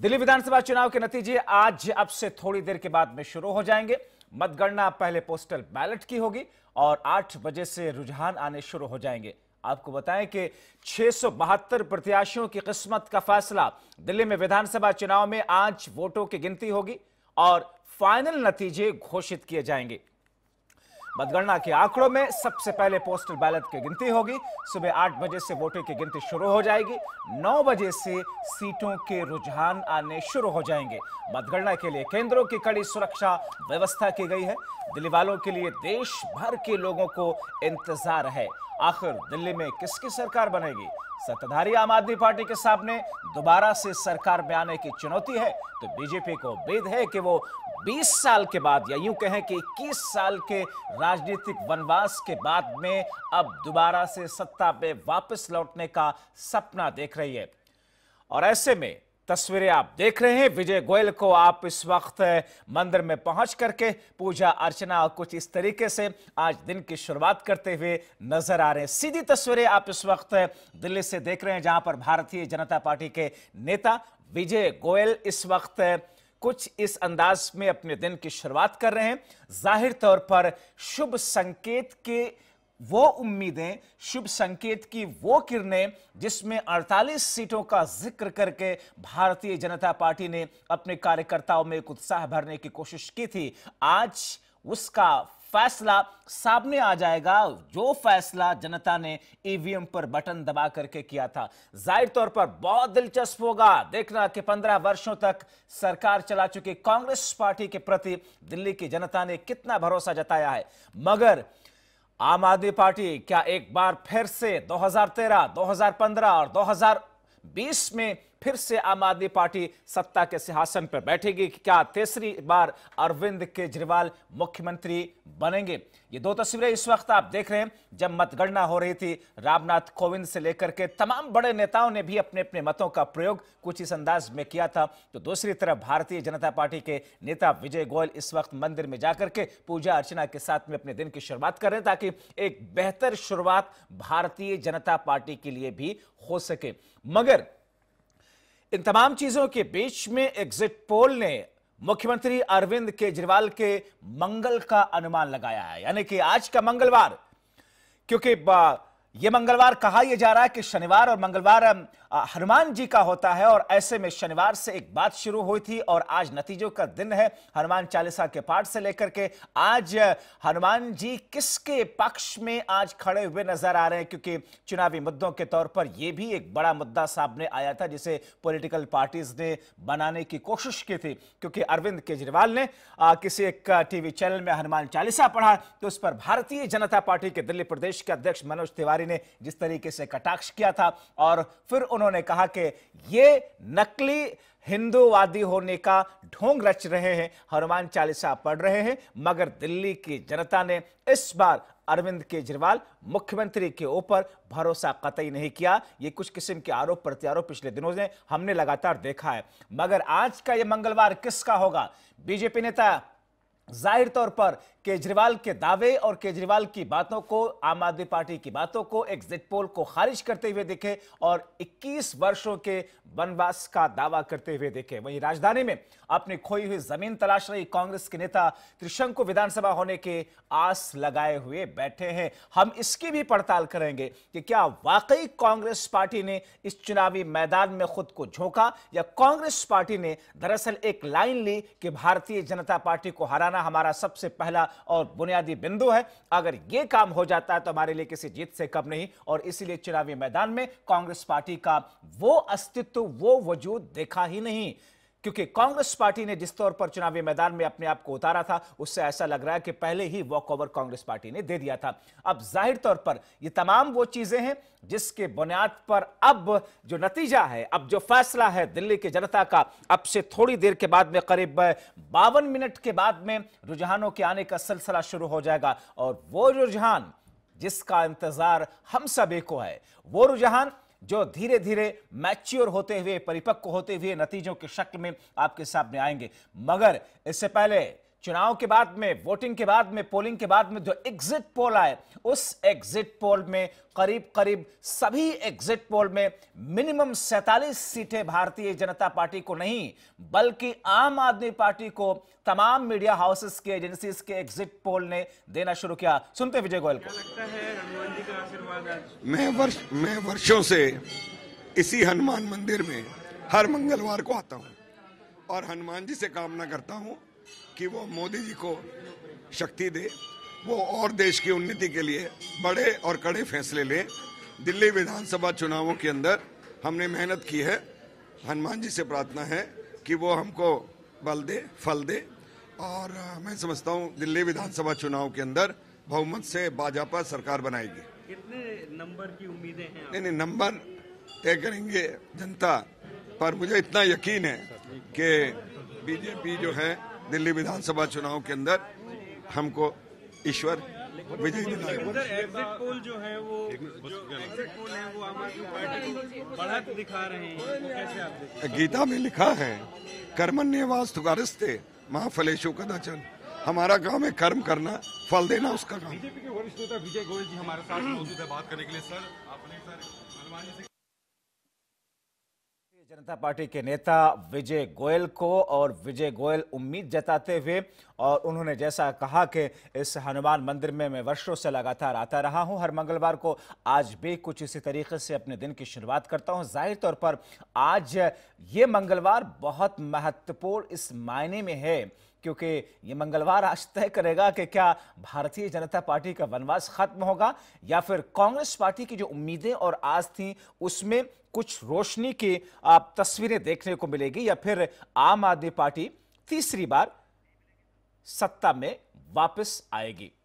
दिल्ली विधानसभा चुनाव के नतीजे आज अब से थोड़ी देर के बाद में शुरू हो जाएंगे मतगणना पहले पोस्टल बैलेट की होगी और 8 बजे से रुझान आने शुरू हो जाएंगे आपको बताएं कि छह प्रत्याशियों की किस्मत का फैसला दिल्ली में विधानसभा चुनाव में आज वोटों की गिनती होगी और फाइनल नतीजे घोषित किए जाएंगे मतगणना के आंकड़ों में सबसे पहले पोस्टल बैलेट की गिनती होगी सुबह आठ बजे से वोटों की गिनती शुरू हो जाएगी नौ बजे से सीटों के रुझान आने शुरू हो जाएंगे मतगणना के लिए केंद्रों की कड़ी सुरक्षा व्यवस्था की गई है दिल्ली वालों के लिए देश भर के लोगों को इंतजार है आखिर दिल्ली में किसकी सरकार बनेगी सत्ताधारी आम आदमी पार्टी के सामने दोबारा से सरकार में आने की चुनौती है तो बीजेपी को उम्मीद है कि वो 20 साल के बाद या यूं कहें कि 21 साल के राजनीतिक वनवास के बाद में अब दोबारा से सत्ता पे वापस लौटने का सपना देख रही है और ऐसे में तस्वीरें आप देख रहे हैं विजय गोयल को आप इस वक्त मंदिर में पहुंच करके पूजा अर्चना और कुछ इस तरीके से आज दिन की शुरुआत करते हुए नजर आ रहे हैं सीधी तस्वीरें आप इस वक्त दिल्ली से देख रहे हैं जहां पर भारतीय जनता पार्टी के नेता विजय गोयल इस वक्त कुछ इस अंदाज में अपने दिन की शुरुआत कर रहे हैं जाहिर तौर पर शुभ संकेत के वो उम्मीदें शुभ संकेत की वो किरणें जिसमें 48 सीटों का जिक्र करके भारतीय जनता पार्टी ने अपने कार्यकर्ताओं में एक उत्साह भरने की कोशिश की थी आज उसका फैसला सामने आ जाएगा जो फैसला जनता ने ईवीएम e पर बटन दबा करके किया था जाहिर तौर पर बहुत दिलचस्प होगा देखना कि पंद्रह वर्षों तक सरकार चला चुकी कांग्रेस पार्टी के प्रति दिल्ली की जनता ने कितना भरोसा जताया है मगर आम आदमी पार्टी क्या एक बार फिर से 2013, 2015 और 2020 में फिर से आम आदमी पार्टी सत्ता के सिंहासन पर बैठेगी क्या तीसरी बार अरविंद केजरीवाल मुख्यमंत्री बनेंगे ये दो तस्वीरें इस वक्त आप देख रहे हैं जब मतगणना हो रही थी रामनाथ कोविंद से लेकर के तमाम बड़े नेताओं ने भी अपने अपने मतों का प्रयोग कुछ इस अंदाज में किया था तो दूसरी तरफ भारतीय जनता पार्टी के नेता विजय गोयल इस वक्त मंदिर में जाकर के पूजा अर्चना के साथ में अपने दिन की शुरुआत कर रहे हैं ताकि एक बेहतर शुरुआत भारतीय जनता पार्टी के लिए भी हो सके मगर इन तमाम चीजों के बीच में एग्जिट पोल ने मुख्यमंत्री अरविंद केजरीवाल के मंगल का अनुमान लगाया है यानी कि आज का मंगलवार क्योंकि ये मंगलवार कहा यह जा रहा है कि शनिवार और मंगलवार हनुमान जी का होता है और ऐसे में शनिवार से एक बात शुरू हुई थी और आज नतीजों का दिन है हनुमान चालीसा के पाठ से लेकर के आज हनुमान जी किसके पक्ष में आज खड़े हुए नजर आ रहे हैं क्योंकि चुनावी मुद्दों के तौर पर यह भी एक बड़ा मुद्दा सामने आया था जिसे पोलिटिकल पार्टीज ने बनाने की कोशिश की थी क्योंकि अरविंद केजरीवाल ने आ, किसी एक टीवी चैनल में हनुमान चालीसा पढ़ा तो उस पर भारतीय जनता पार्टी के दिल्ली प्रदेश के अध्यक्ष मनोज तिवारी अधिकारी ने जिस तरीके से कटाक्ष किया था और फिर उन्होंने कहा कि ये नकली हिंदूवादी होने का ढोंग रच रहे हैं हनुमान चालीसा पढ़ रहे हैं मगर दिल्ली की जनता ने इस बार अरविंद केजरीवाल मुख्यमंत्री के ऊपर भरोसा कतई नहीं किया ये कुछ किस्म के आरोप प्रत्यारोप पिछले दिनों से हमने लगातार देखा है मगर आज का ये मंगलवार किसका होगा बीजेपी नेता जाहिर तौर पर केजरीवाल के दावे और केजरीवाल की बातों को आम आदमी पार्टी की बातों को एग्जिट पोल को खारिज करते हुए देखे और 21 वर्षों के वनवास का दावा करते हुए देखे वहीं राजधानी में अपनी खोई हुई जमीन तलाश रही कांग्रेस के नेता त्रिशंकु विधानसभा होने के आस लगाए हुए बैठे हैं हम इसकी भी पड़ताल करेंगे कि क्या वाकई कांग्रेस पार्टी ने इस चुनावी मैदान में खुद को झोंका या कांग्रेस पार्टी ने दरअसल एक लाइन ली कि भारतीय जनता पार्टी को हराना जाना हमारा सबसे पहला और बुनियादी बिंदु है अगर ये काम हो जाता है तो हमारे लिए किसी जीत से कम नहीं और इसीलिए चुनावी मैदान में कांग्रेस पार्टी का वो अस्तित्व वो वजूद देखा ही नहीं क्योंकि कांग्रेस पार्टी ने जिस तौर पर चुनावी मैदान में अपने आप को उतारा था उससे ऐसा लग रहा है कि पहले ही वॉक ओवर कांग्रेस पार्टी ने दे दिया था अब जाहिर तौर पर ये तमाम वो चीजें हैं जिसके बुनियाद पर अब जो नतीजा है अब जो फैसला है दिल्ली की जनता का अब से थोड़ी देर के बाद में करीब बावन मिनट के बाद में रुझानों के आने का सिलसिला शुरू हो जाएगा और वो रुझान जिसका इंतजार हम सभी को है वो रुझान जो धीरे धीरे मैच्योर होते हुए परिपक्व होते हुए नतीजों के शक्ल में आपके सामने आएंगे मगर इससे पहले चुनाव के बाद में वोटिंग के बाद में पोलिंग के बाद में जो एग्जिट पोल आए उस एग्जिट पोल में करीब करीब सभी एग्जिट पोल में मिनिमम 47 सीटें भारतीय जनता पार्टी को नहीं बल्कि आम आदमी पार्टी को तमाम मीडिया हाउसेस के एजेंसीज के एग्जिट पोल ने देना शुरू किया सुनते विजय गोयल को लगता है मैं वर्ष मैं वर्षों से इसी हनुमान मंदिर में हर मंगलवार को आता हूँ और हनुमान जी से कामना करता हूँ कि वो मोदी जी को शक्ति दे वो और देश की उन्नति के लिए बड़े और कड़े फैसले ले दिल्ली विधानसभा चुनावों के अंदर हमने मेहनत की है हनुमान जी से प्रार्थना है कि वो हमको बल दे फल दे और मैं समझता हूँ दिल्ली विधानसभा चुनाव के अंदर बहुमत से भाजपा सरकार बनाएगी कितने नंबर की उम्मीदें हैं नहीं नहीं नंबर तय करेंगे जनता पर मुझे इतना यकीन है कि बीजेपी जो है दिल्ली विधानसभा चुनाव के अंदर हमको ईश्वर विजय पोल जो है वो एग्जिट पोल है वो आम आदमी पार्टी बढ़त दिखा रहे हैं कैसे आप गीता में लिखा है कर्मण्य वास तुगारस्ते महाफलेशो कदाचन हमारा काम है कर्म करना फल देना उसका काम बीजेपी के वरिष्ठ नेता विजय गोयल जी हमारे साथ मौजूद है बात करने के लिए सर आपने सर हनुमान जी भारतीय जनता पार्टी के नेता विजय गोयल को और विजय गोयल उम्मीद जताते हुए और उन्होंने जैसा कहा कि इस हनुमान मंदिर में मैं वर्षों से लगातार आता रहा हूं हर मंगलवार को आज भी कुछ इसी तरीके से अपने दिन की शुरुआत करता हूं जाहिर तौर पर आज ये मंगलवार बहुत महत्वपूर्ण इस मायने में है क्योंकि ये मंगलवार आज तय करेगा कि क्या भारतीय जनता पार्टी का वनवास खत्म होगा या फिर कांग्रेस पार्टी की जो उम्मीदें और आज थी उसमें कुछ रोशनी की आप तस्वीरें देखने को मिलेगी या फिर आम आदमी पार्टी तीसरी बार सत्ता में वापस आएगी